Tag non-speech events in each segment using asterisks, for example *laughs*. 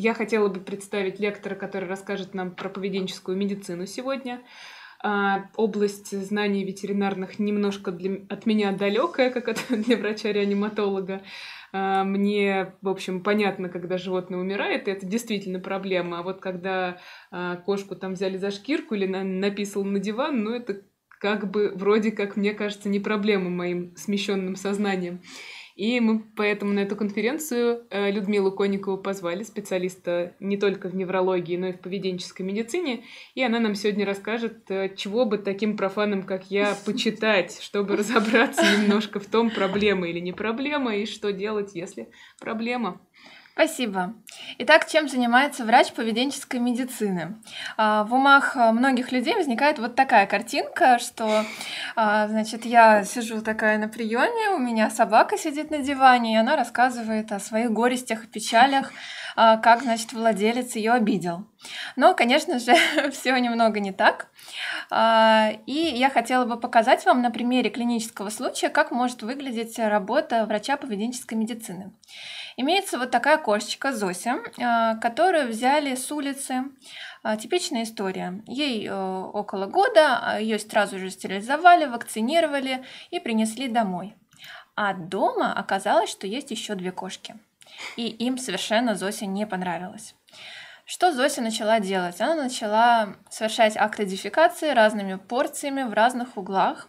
Я хотела бы представить лектора, который расскажет нам про поведенческую медицину сегодня. А, область знаний ветеринарных немножко для, от меня далекая, как от, *laughs* для врача-реаниматолога. А, мне, в общем, понятно, когда животное умирает, и это действительно проблема. А вот когда а, кошку там взяли за шкирку или на, написал на диван, ну это как бы вроде как, мне кажется, не проблема моим смещенным сознанием. И мы поэтому на эту конференцию э, Людмилу Конникову позвали, специалиста не только в неврологии, но и в поведенческой медицине. И она нам сегодня расскажет, э, чего бы таким профанам, как я, *laughs* почитать, чтобы разобраться немножко в том, проблема или не проблема, и что делать, если проблема. Спасибо. Итак, чем занимается врач поведенческой медицины? А, в умах а, многих людей возникает вот такая картинка, что, а, значит, я сижу такая на приеме, у меня собака сидит на диване, и она рассказывает о своих горестях и печалях, как, значит, владелец ее обидел. Но, конечно же, *laughs* все немного не так. А, и я хотела бы показать вам на примере клинического случая, как может выглядеть работа врача поведенческой медицины. Имеется вот такая кошечка Зося, а, которую взяли с улицы. А, типичная история. Ей э, около года, ее сразу же стерилизовали, вакцинировали и принесли домой. А дома оказалось, что есть еще две кошки. И им совершенно Зося не понравилась. Что Зося начала делать? Она начала совершать акт эдификации разными порциями в разных углах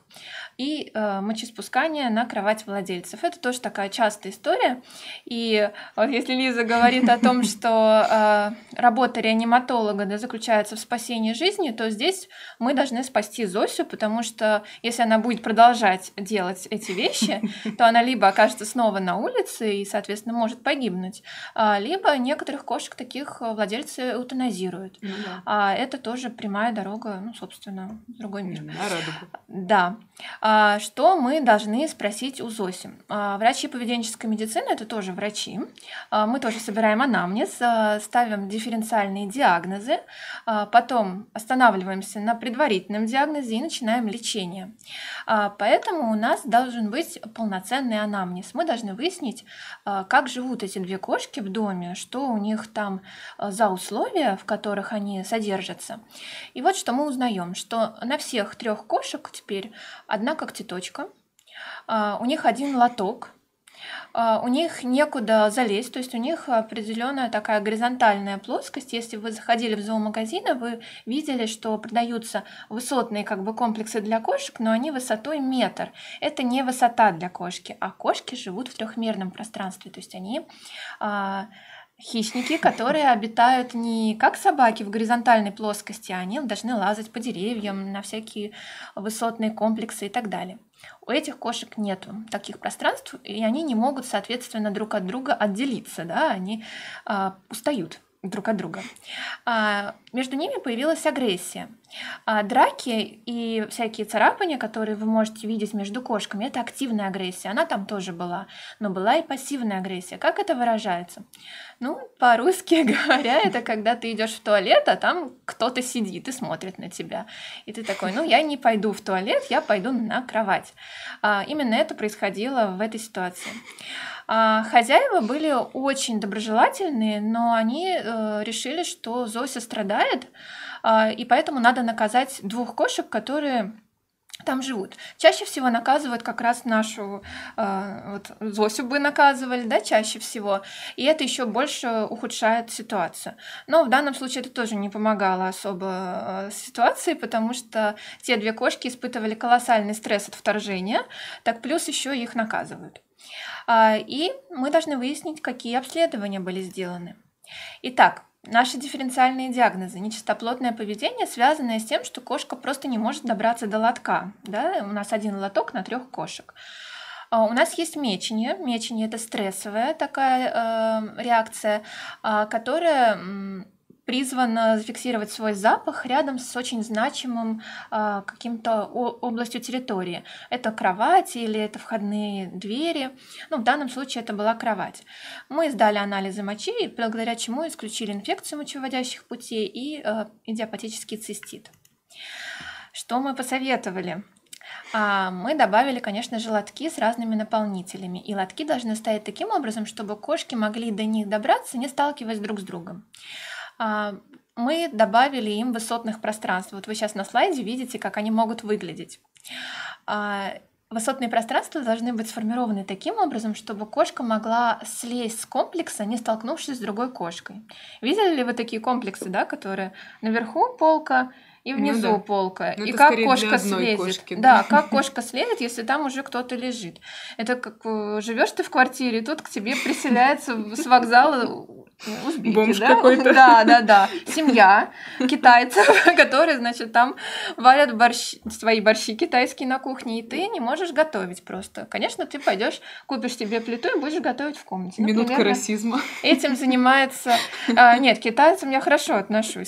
и э, мочеспускание на кровать владельцев. Это тоже такая частая история. И вот э, если Лиза говорит о том, *laughs* что э, работа реаниматолога да, заключается в спасении жизни, то здесь мы должны спасти Зосю, потому что если она будет продолжать делать эти вещи, *laughs* то она либо окажется снова на улице и, соответственно, может погибнуть, а, либо некоторых кошек таких э, владельцы эутаназируют. Ну, да. А это тоже прямая дорога, ну, собственно, в другой мир. На радугу. Да. А, а, что мы должны спросить у ЗОСИ? А, врачи поведенческой медицины – это тоже врачи. А, мы тоже собираем анамнез, ставим дифференциальные диагнозы, потом останавливаемся на предварительном диагнозе и начинаем лечение. Поэтому у нас должен быть полноценный анамнез. Мы должны выяснить, как живут эти две кошки в доме, что у них там за условия, в которых они содержатся. И вот что мы узнаем, что на всех трех кошек теперь одна когтеточка, а, у них один лоток, а, у них некуда залезть, то есть у них определенная такая горизонтальная плоскость. Если вы заходили в зоомагазины, вы видели, что продаются высотные как бы комплексы для кошек, но они высотой метр. Это не высота для кошки, а кошки живут в трехмерном пространстве, то есть они а, Хищники, которые обитают не как собаки в горизонтальной плоскости, они должны лазать по деревьям, на всякие высотные комплексы и так далее. У этих кошек нет таких пространств, и они не могут, соответственно, друг от друга отделиться, да, они э, устают друг от друга. А, между ними появилась агрессия. А, драки и всякие царапания, которые вы можете видеть между кошками, это активная агрессия. Она там тоже была, но была и пассивная агрессия. Как это выражается? Ну, по-русски *laughs* говоря, это когда ты идешь в туалет, а там кто-то сидит и смотрит на тебя. И ты такой, ну, я не пойду в туалет, я пойду на кровать. А, именно это происходило в этой ситуации. А, хозяева были очень доброжелательные, но они э, решили, что Зося страдает, а, и поэтому надо наказать двух кошек, которые там живут. Чаще всего наказывают как раз нашу э, вот, Зосю бы наказывали, да, чаще всего. И это еще больше ухудшает ситуацию. Но в данном случае это тоже не помогало особо э, ситуации, потому что те две кошки испытывали колоссальный стресс от вторжения, так плюс еще их наказывают. Э, и мы должны выяснить, какие обследования были сделаны. Итак, Наши дифференциальные диагнозы. Нечистоплотное поведение, связанное с тем, что кошка просто не может добраться до лотка. Да? У нас один лоток на трех кошек. А, у нас есть мечение. Мечение это стрессовая такая э, реакция, э, которая призвана э, зафиксировать свой запах рядом с очень значимым э, каким-то областью территории. Это кровать или это входные двери. Ну, в данном случае это была кровать. Мы сдали анализы мочи, благодаря чему исключили инфекцию мочеводящих путей и э, идиопатический цистит. Что мы посоветовали? А мы добавили, конечно же, лотки с разными наполнителями. И лотки должны стоять таким образом, чтобы кошки могли до них добраться, не сталкиваясь друг с другом. А, мы добавили им высотных пространств. Вот вы сейчас на слайде видите, как они могут выглядеть. А, высотные пространства должны быть сформированы таким образом, чтобы кошка могла слезть с комплекса, не столкнувшись с другой кошкой. Видели ли вы такие комплексы, да, которые наверху полка и ну внизу ну, да. полка? Но ну, и как кошка слезет? Кошки, да. да, как кошка *laughs* слезет, если там уже кто-то лежит? Это как э, живешь ты в квартире, тут к тебе приселяется с вокзала узбеки, Бомж да? какой-то. Да, да, да. Семья китайцев, *laughs* которые, значит, там варят борщ, свои борщи китайские на кухне, и ты не можешь готовить просто. Конечно, ты пойдешь, купишь себе плиту и будешь готовить в комнате. Например, Минутка расизма. Этим занимается... А, нет, к китайцам я хорошо отношусь.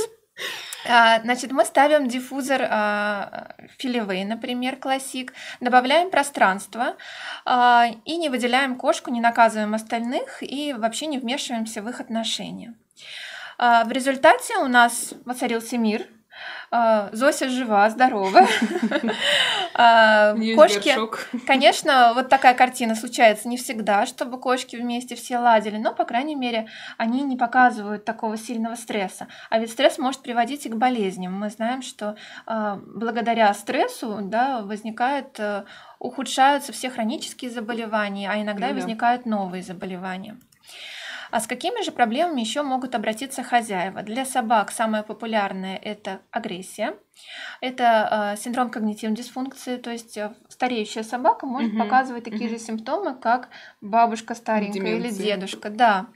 А, значит, мы ставим диффузор а, филевый, например, классик, добавляем пространство а, и не выделяем кошку, не наказываем остальных и вообще не вмешиваемся в их отношения. В результате у нас воцарился мир – а, Зося жива, здорова. *laughs* А, кошки, *laughs* конечно, вот такая картина случается не всегда, чтобы кошки вместе все ладили, но, по крайней мере, они не показывают такого сильного стресса. А ведь стресс может приводить и к болезням. Мы знаем, что а, благодаря стрессу да, возникает э, ухудшаются все хронические заболевания, а иногда и ну возникают новые заболевания. А с какими же проблемами еще могут обратиться хозяева? Для собак самое популярное – это агрессия – это э, синдром когнитивной дисфункции, то есть э, стареющая собака может угу, показывать такие угу. же симптомы, как бабушка старенькая Деменция. или дедушка. Да.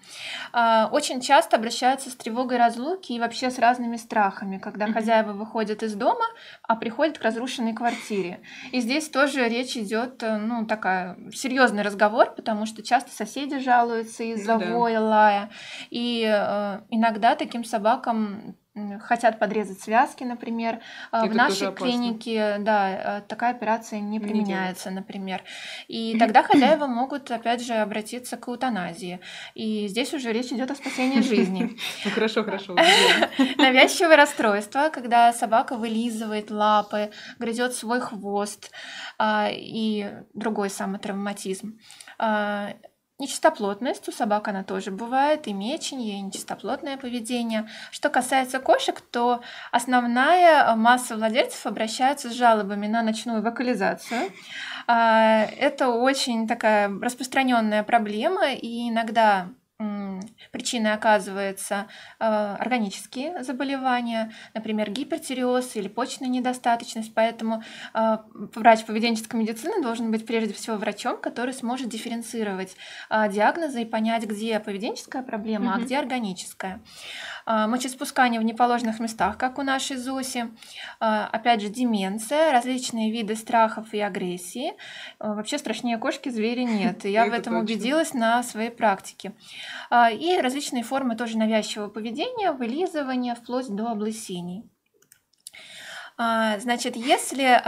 А, очень часто обращаются с тревогой разлуки и вообще с разными страхами, когда угу. хозяева выходят из дома, а приходят к разрушенной квартире. И здесь тоже речь идет, э, ну, такая серьезный разговор, потому что часто соседи жалуются из-за ну, да. воя, лая. И э, иногда таким собакам хотят подрезать связки, например. А, Это в нашей клинике, да, э, такая операция не, применяется, не например. И тогда *clears throat* хозяева могут, опять же, обратиться к эутаназии. И здесь уже речь идет о спасении жизни. *laughs* Ну, хорошо, хорошо. *laughs* Навязчивое расстройство, когда собака вылизывает лапы, грызет свой хвост а, и другой самый травматизм а, Нечистоплотность у собак она тоже бывает, и меченье, и нечистоплотное поведение. Что касается кошек, то основная э, масса владельцев обращаются с жалобами на ночную вокализацию. А, это очень такая распространенная проблема, и иногда причиной оказываются э, органические заболевания, например, гипертиреоз или почечная недостаточность. Поэтому э, врач поведенческой медицины должен быть прежде всего врачом, который сможет дифференцировать э, диагнозы и понять, где поведенческая проблема, mm-hmm. а где органическая. А, мочеиспускание в неположенных местах, как у нашей Зоси, а, опять же деменция, различные виды страхов и агрессии. А, вообще страшнее кошки звери нет, я в этом убедилась на своей практике. И различные формы тоже навязчивого поведения, вылизывания, вплоть до облысений. А, значит, если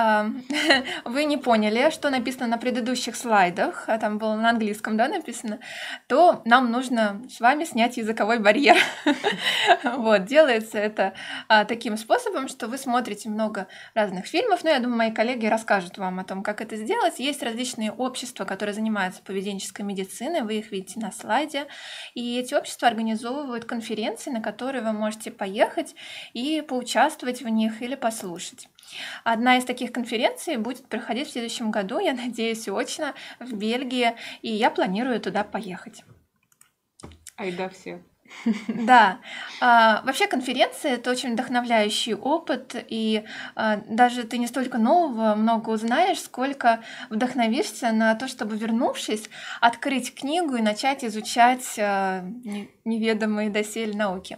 *laughs* вы не поняли, что написано на предыдущих слайдах, а там было на английском, да, написано, то нам нужно с вами снять языковой барьер. *laughs* Вот, делается это а, таким способом, что вы смотрите много разных фильмов, но ну, я думаю, мои коллеги расскажут вам о том, как это сделать. Есть различные общества, которые занимаются поведенческой медициной, вы их видите на слайде, и эти общества организовывают конференции, на которые вы можете поехать и поучаствовать в них или послушать слушать. Одна из таких конференций будет проходить в следующем году, я надеюсь, очно, в Бельгии, и я планирую туда поехать. Айда все. *laughs* Да. А, вообще конференция это очень вдохновляющий опыт, и а, даже ты не столько нового много узнаешь, сколько вдохновишься на то, чтобы, вернувшись, открыть книгу и начать изучать а, неведомые доселе науки.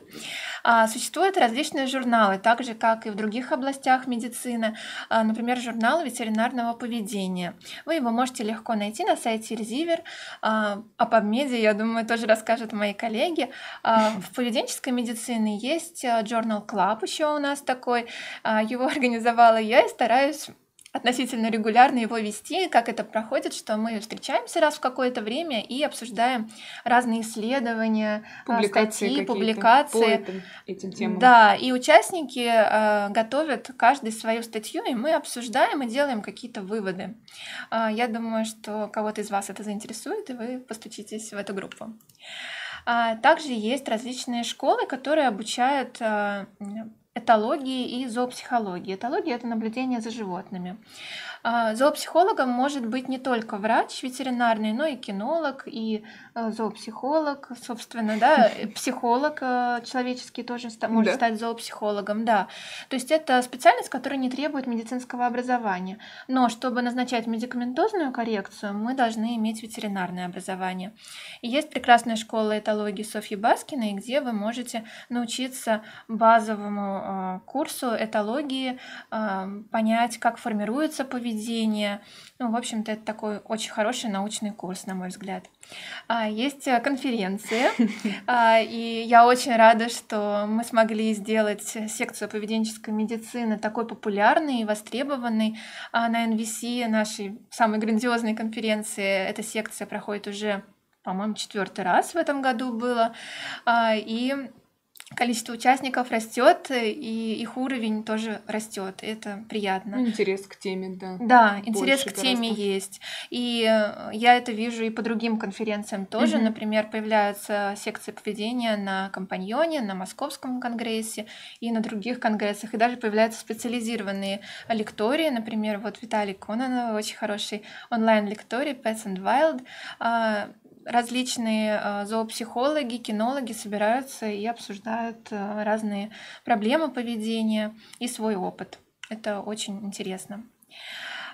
А, существуют различные журналы, так же, как и в других областях медицины, а, например, журнал ветеринарного поведения. Вы его можете легко найти на сайте Эльзивер. О PubMed, я думаю, тоже расскажут мои коллеги. А, в поведенческой медицине есть э, Journal Club еще у нас такой. Его *laughs* организовала я и стараюсь относительно регулярно его вести, как это проходит, что мы встречаемся раз в какое-то время и обсуждаем разные исследования, а, публикации статьи, публикации. По этим, этим темам. Да, и участники э, готовят каждый свою статью, и мы обсуждаем и делаем какие-то выводы. Э, я думаю, что кого-то из вас это заинтересует, и вы постучитесь в эту группу. Также есть различные школы, которые обучают этологии и зоопсихологии. Этология – это наблюдение за животными. А, зоопсихологом может быть не только врач ветеринарный, но и кинолог, и Э, зоопсихолог, собственно, да, *laughs* психолог э, человеческий тоже может да. стать зоопсихологом, да. То есть это специальность, которая не требует медицинского образования. Но чтобы назначать медикаментозную коррекцию, мы должны иметь ветеринарное образование. И есть прекрасная школа этологии Софьи Баскиной, где вы можете научиться базовому э, курсу этологии, понять, как формируется поведение. Ну, в общем-то, это такой очень хороший научный курс, на мой взгляд. А, есть э, конференции, а, и я очень рада, что мы смогли сделать секцию поведенческой медицины такой популярной и востребованной а, на NVC, нашей самой грандиозной конференции. Эта секция проходит уже по-моему, четвертый раз в этом году было. И количество участников растет, и их уровень тоже растет. Это приятно. Ну, интерес к теме, да. Да, интерес к теме гораздо. есть. И э, я это вижу и по другим конференциям тоже. Угу. Например, появляются секции поведения на компаньоне, на Московском конгрессе и на других конгрессах. И даже появляются специализированные лектории. Например, вот Виталий Кононов, очень хороший онлайн-лекторий Pets and Wild а, различные э, зоопсихологи, кинологи собираются и обсуждают э, разные проблемы поведения и свой опыт. Это очень интересно.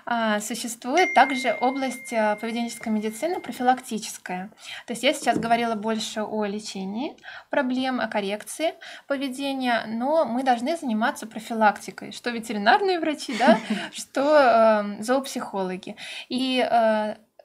А, существует также область э, поведенческой медицины профилактическая. То есть я сейчас говорила больше о лечении проблем, о коррекции поведения, но мы должны заниматься профилактикой, что ветеринарные врачи, да, *laughs* что зоопсихологи. И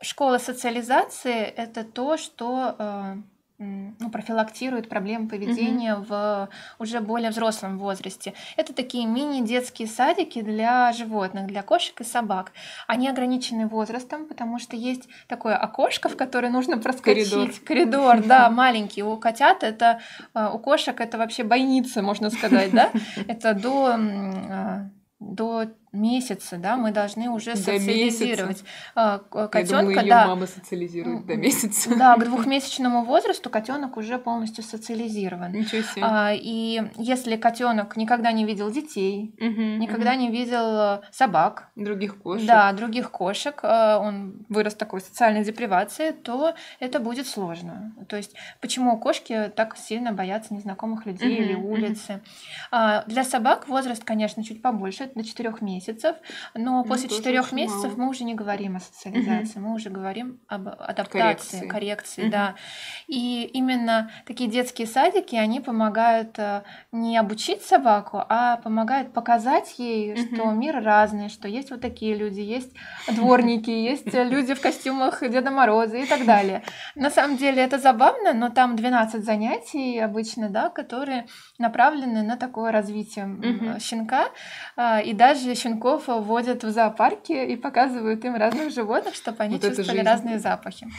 школа социализации – это то, что э, ну, профилактирует проблемы поведения угу. в уже более взрослом возрасте. Это такие мини-детские садики для животных, для кошек и собак. Они ограничены возрастом, потому что есть такое окошко, в которое нужно проскочить. Коридор, Коридор да, *laughs* маленький. У котят это, э, у кошек это вообще бойница, можно сказать, да? *laughs* Это до э, до месяца, да, мы должны уже социализировать котенка. Я думала, ее мама социализирует до месяца. Да, к двухмесячному возрасту котенок уже полностью социализирован. Ничего себе. А, и если котенок никогда не видел детей, угу, никогда угу. не видел э, собак, других кошек, да, других кошек, э, он вырос такой социальной депривации, то это будет сложно. То есть почему кошки так сильно боятся незнакомых людей угу, или улицы? Угу. Для собак возраст, конечно, чуть побольше, до четырех месяцев месяцев, но ну, после четырех месяцев мало. мы уже не говорим о социализации, угу. мы уже говорим об адаптации, коррекции, коррекции угу. да. И именно такие детские садики, они помогают э, не обучить собаку, а помогают показать ей, угу. что мир разный, что есть вот такие люди, есть дворники, *laughs* есть люди в костюмах Деда Мороза и так далее. На самом деле это забавно, но там 12 занятий обычно, да, которые направлены на такое развитие угу. щенка, а, и даже еще щенков водят в зоопарке и показывают им разных *laughs* животных, чтобы они вот чувствовали разные запахи. *laughs*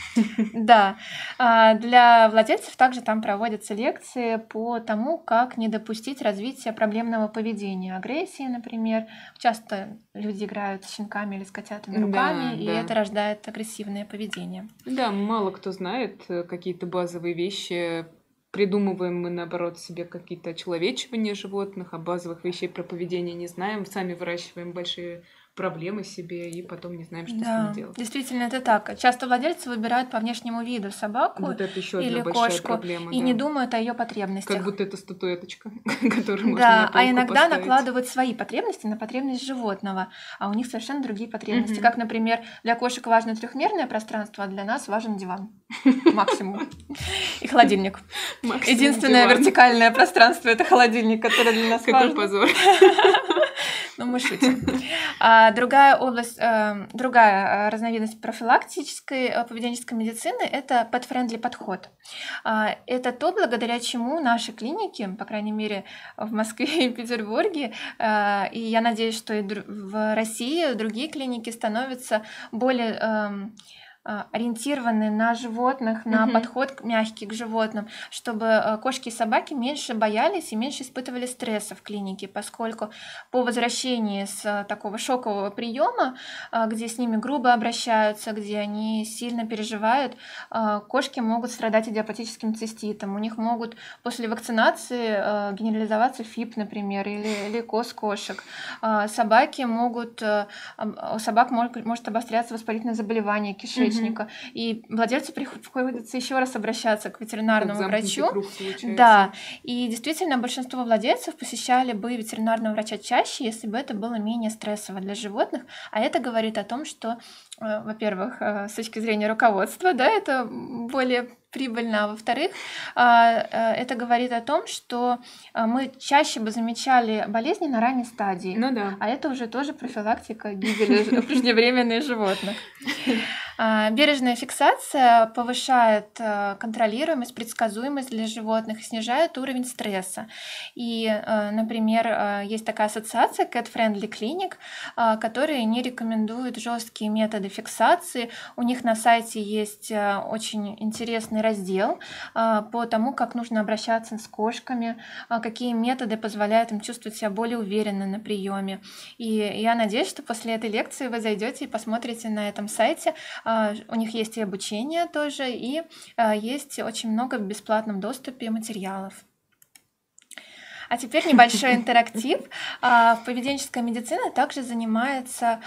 Да. А, для владельцев также там проводятся лекции по тому, как не допустить развития проблемного поведения, агрессии, например. Часто люди играют с щенками или с котятами руками, да, и да. это рождает агрессивное поведение. Да, мало кто знает э, какие-то базовые вещи придумываем мы, наоборот, себе какие-то очеловечивания животных, а базовых вещей про поведение не знаем, сами выращиваем большие проблемы себе и потом не знаем, что да, с ним делать. Действительно, это так. Часто владельцы выбирают по внешнему виду собаку вот это еще или кошку проблема, и да. не думают о ее потребностях. Как будто это статуэточка, *laughs* которую можно Да, а иногда поставить. накладывают свои потребности на потребность животного, а у них совершенно другие потребности. Угу. Как, например, для кошек важно трехмерное пространство, а для нас важен диван *laughs* максимум и холодильник. Единственное вертикальное пространство это холодильник, который для нас важен. Какой позор. *laughs* но ну, мы шутим. А, другая область, э, другая э, разновидность профилактической э, поведенческой медицины – это подфрендли подход. А, это то, благодаря чему наши клиники, по крайней мере, в Москве и Петербурге, и я надеюсь, что и в России другие клиники становятся более эм, а, ориентированы на животных, на mm-hmm. подход мягкий к животным, чтобы а, кошки и собаки меньше боялись и меньше испытывали стресса в клинике, поскольку по возвращении с а, такого шокового приема, где с ними грубо обращаются, где они сильно переживают, кошки могут страдать идиопатическим циститом, у них могут после вакцинации генерализоваться ФИП, например, или, или коз кошек. Собаки могут, у собак может обостряться воспалительное заболевание кишечника, кишечника. Угу. И владельцу приходится еще раз обращаться к ветеринарному врачу. Круг, да. И действительно, большинство владельцев посещали бы ветеринарного врача чаще, если бы это было менее стрессово для животных. А это говорит о том, что, э, во-первых, э, с точки зрения руководства, да, это более прибыльно. А во-вторых, а, э, это говорит о том, что мы чаще бы замечали болезни на ранней стадии. Ну да. А это уже тоже профилактика гибели *laughs* преждевременных животных. А, бережная фиксация повышает э, контролируемость, предсказуемость для животных и снижает уровень стресса. И, э, например, э, есть такая ассоциация Cat Friendly Clinic, которые не рекомендуют жесткие методы фиксации. У них на сайте есть очень интересный раздел по тому, как нужно обращаться с кошками, какие методы позволяют им чувствовать себя более уверенно на приеме. И я надеюсь, что после этой лекции вы зайдете и посмотрите на этом сайте, а, у них есть и обучение тоже, и а, есть очень много в бесплатном доступе материалов. А теперь небольшой *laughs* интерактив. А, поведенческая медицина также занимается,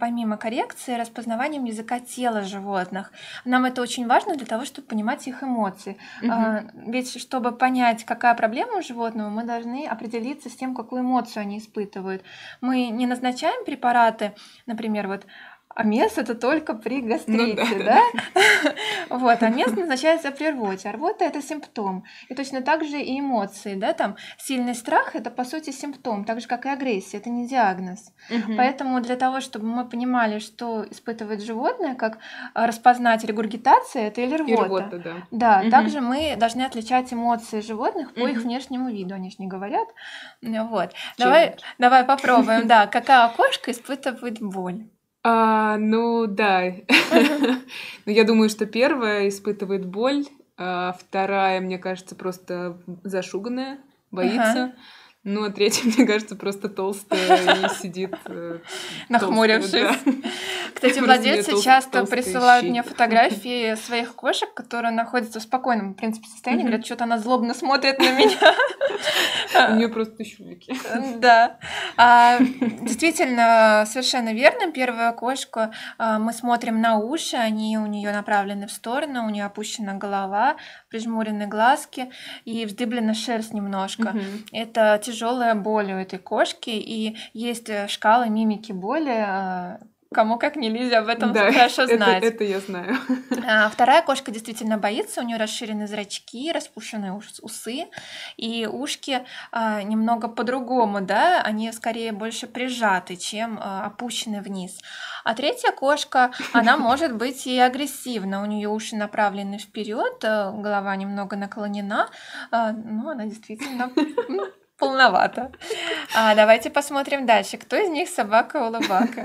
помимо коррекции, распознаванием языка тела животных. Нам это очень важно для того, чтобы понимать их эмоции. Угу. Ведь чтобы понять, какая проблема у животного, мы должны определиться с тем, какую эмоцию они испытывают. Мы не назначаем препараты, например, вот а Амес это только при гастрите, ну, да? да? да. *laughs* вот, амес назначается при рвоте. А рвота это симптом. И точно так же и эмоции, да, там сильный страх это по сути симптом, так же как и агрессия, это не диагноз. Поэтому для того, чтобы мы понимали, что испытывает животное, как а, распознать регургитация это или рвота. И рвота да. да также мы должны отличать эмоции животных по их внешнему виду, они же не говорят. Вот. Давай, давай попробуем, *laughs* да, какая кошка испытывает боль. А, ну да. *laughs* Но ну, я думаю, что первая испытывает боль, а вторая, мне кажется, просто зашуганная, боится. Uh-huh. Ну, а третья, *laughs* мне кажется, просто толстая и сидит... Э, Нахмурившись. Кстати, владельцы часто присылают мне фотографии *laughs* своих кошек, которые находятся в спокойном, в принципе, состоянии, говорят, что-то она злобно смотрит на меня. *laughs* У нее просто щулики. Да. А, действительно, совершенно верно. Первая кошку а, мы смотрим на уши, они у нее направлены в сторону, у нее опущена голова, прижмурены глазки и вздыблена шерсть немножко. Это тяжелая боль у этой кошки, и есть э, шкалы мимики боли, э, Кому как не Лизе об этом да, хорошо знать. Это, это я знаю. *laughs* А, вторая кошка действительно боится, у нее расширены зрачки, распущенные усы, и ушки а, немного по-другому, да, они скорее больше прижаты, чем а, опущены вниз. А третья кошка, она *laughs* может быть и агрессивна, у нее уши направлены вперед, голова немного наклонена, но она действительно Полновато. А, давайте посмотрим дальше. Кто из них собака улыбака?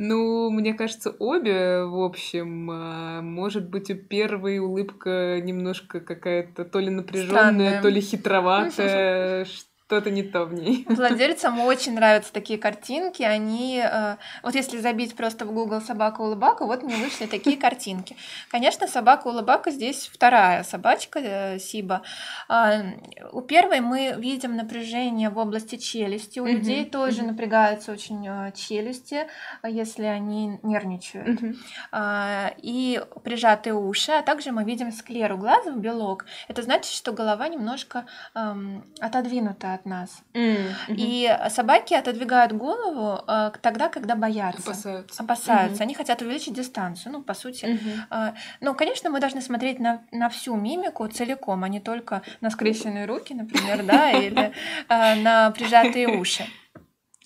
Ну, мне кажется, обе, в общем, а, может быть, у первой улыбка немножко какая-то то ли напряженная, то ли хитроватая, что-то не то в ней. *laughs* Владельцам очень нравятся такие картинки. Они, э, вот если забить просто в Google "собака улыбаку, вот мне вышли такие *laughs* картинки. Конечно, собака улыбака здесь вторая собачка э, Сиба. Э, у первой мы видим напряжение в области челюсти. У mm людей тоже mm напрягаются очень э, челюсти, если они нервничают. Mm-hmm. И прижатые уши, а также мы видим склеру глаза в белок. Это значит, что голова немножко отодвинута от нас. Mm-hmm. И собаки отодвигают голову э, тогда, когда боятся. Опасаются. Опасаются. Mm-hmm. Они хотят увеличить дистанцию, ну, по сути. Mm-hmm. Э, ну, конечно, мы должны смотреть на, на всю мимику целиком, а не только на скрещенные руки, например, да, *laughs* или э, на прижатые уши.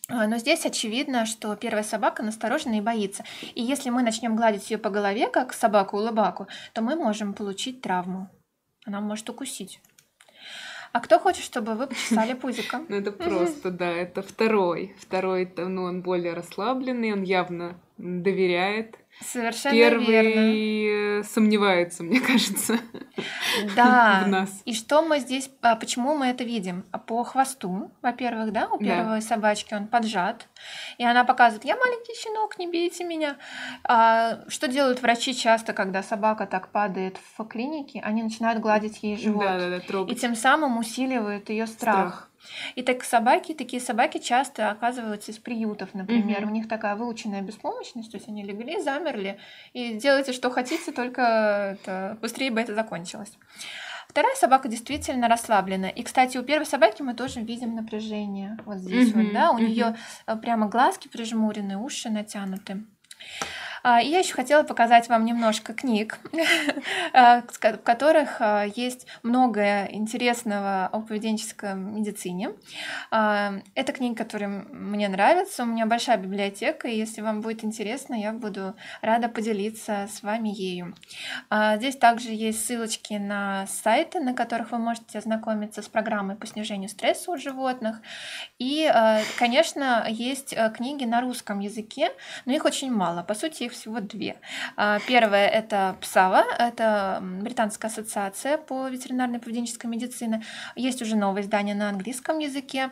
А, но здесь очевидно, что первая собака насторожена и боится. И если мы начнем гладить ее по голове, как собаку-улыбаку, то мы можем получить травму. Она может укусить. А кто хочет, чтобы вы почесали пузиком? *laughs* Ну, это просто, да, это второй. Второй, ну, он более расслабленный, он явно доверяет Совершенно первый верно. Э, сомневается, мне кажется. *laughs* Да. в нас. И что мы здесь, а почему мы это видим? А по хвосту, во-первых, да, у первой да. собачки он поджат, и она показывает: я маленький щенок, не бейте меня. А, что делают врачи часто, когда собака так падает в клинике? Они начинают гладить ей живот. Да, да, да, трогать. И тем самым усиливают ее страх. страх. И так собаки, такие собаки часто оказываются из приютов, например. Mm-hmm. У них такая выученная беспомощность, то есть они легли, замерли и делайте, что хотите, только это, быстрее бы это закончилось. Вторая собака действительно расслаблена. И, кстати, у первой собаки мы тоже видим напряжение. Вот здесь mm-hmm. вот, да, у mm-hmm. нее э, прямо глазки прижмурены, уши натянуты. А, я еще хотела показать вам немножко книг, *laughs* а, в которых а, есть много интересного о поведенческой медицине. Это книги, которые мне нравятся. У меня большая библиотека, и если вам будет интересно, я буду рада поделиться с вами ею. Здесь также есть ссылочки на сайты, на которых вы можете ознакомиться с программой по снижению стресса у животных. И, конечно, есть э, книги на русском языке, но их очень мало. По сути, их их всего две. А, Первая – это ПСАВА, это Британская ассоциация по ветеринарной поведенческой медицине. Есть уже новое издание на английском языке.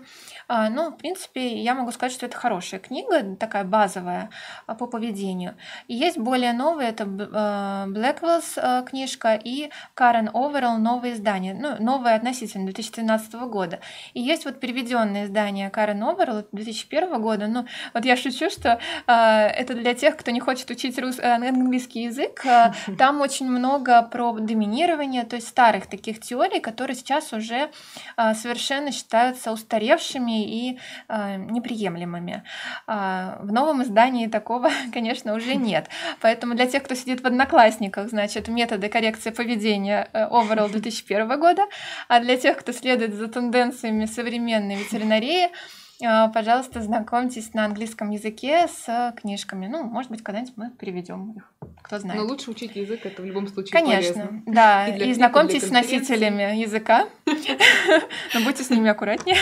А, ну, в принципе, я могу сказать, что это хорошая книга, такая базовая а, по поведению. И есть более новые, это Blackwell's книжка и Карен Оверл новое издание, ну, новое относительно 2013 года. И есть вот переведенное издание Карен Оверл 2001 года. Ну, вот я шучу, что это для тех, кто не хочет может учить рус... Э, английский язык. Э, *laughs* там очень много про доминирование, то есть старых таких теорий, которые сейчас уже э, совершенно считаются устаревшими и неприемлемыми. А, в новом издании такого, *laughs* конечно, уже *laughs* нет. Поэтому для тех, кто сидит в одноклассниках, значит, методы коррекции поведения Overall 2001 года, а для тех, кто следует за тенденциями современной ветеринарии, а, пожалуйста, знакомьтесь на английском языке с книжками. Ну, может быть, когда-нибудь мы переведем их. Кто знает. Но лучше учить язык, это в любом случае Конечно, полезно. да. *laughs* И, и знакомьтесь с носителями языка. *laughs* Но будьте с ними аккуратнее.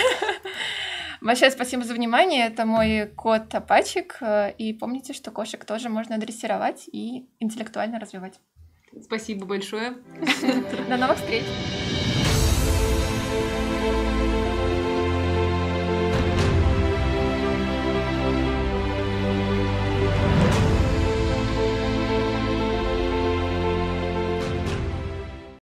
*laughs* Большое спасибо за внимание. Это мой кот Топачик. И помните, что кошек тоже можно дрессировать и интеллектуально развивать. Спасибо большое. До новых встреч.